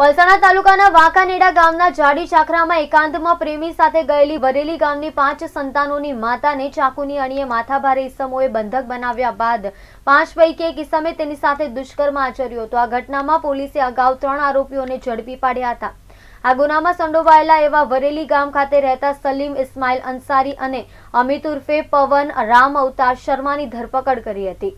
પલસાણા તાલુકાના વાંકાનેડા ગામના જાડી ચાખરામાં એકાંતમાં પ્રેમી સાથે ગયેલી વરેલી ગામની પાંચ સંતાનોની માતાને ચાકુની અણીએ માથાભારે ઇસમોએ બંધક બનાવ્યા બાદ પાંચ પૈકી એક ઇસમે તેની સાથે દુષ્કર્મ આચર્યો હતો આ ઘટનામાં પોલીસે અગાઉ ત્રણ આરોપીઓને ઝડપી પાડ્યા હતા આ ગુનામાં સંડોવાયેલા એવા વરેલી ગામ ખાતે રહેતા સલીમ ઇસ્માઇલ અંસારી અને અમિત ઉર્ફે પવન રામ અવતાર શર્માની ધરપકડ કરી હતી